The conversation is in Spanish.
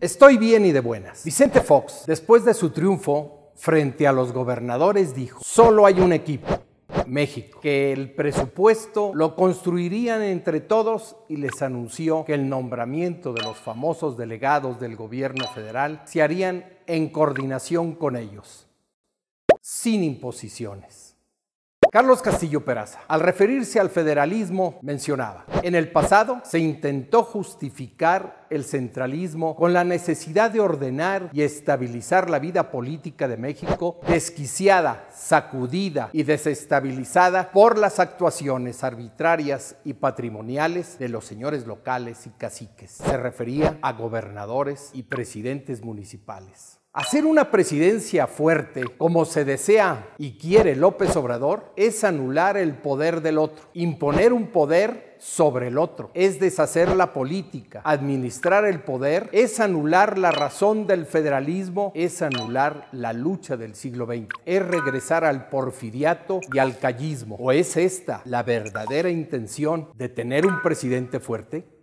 Estoy bien y de buenas. Vicente Fox, después de su triunfo frente a los gobernadores, dijo, solo hay un equipo, México, que el presupuesto lo construirían entre todos y les anunció que el nombramiento de los famosos delegados del gobierno federal se harían en coordinación con ellos, sin imposiciones. Carlos Castillo Peraza, al referirse al federalismo, mencionaba, en el pasado se intentó justificar el centralismo, con la necesidad de ordenar y estabilizar la vida política de México, desquiciada, sacudida y desestabilizada por las actuaciones arbitrarias y patrimoniales de los señores locales y caciques. Se refería a gobernadores y presidentes municipales. Hacer una presidencia fuerte, como se desea y quiere López Obrador, es anular el poder del otro, imponer un poder sobre el otro, es deshacer la política, administrar el poder, es anular la razón del federalismo, es anular la lucha del siglo XX, es regresar al porfiriato y al callismo. ¿O es esta la verdadera intención de tener un presidente fuerte?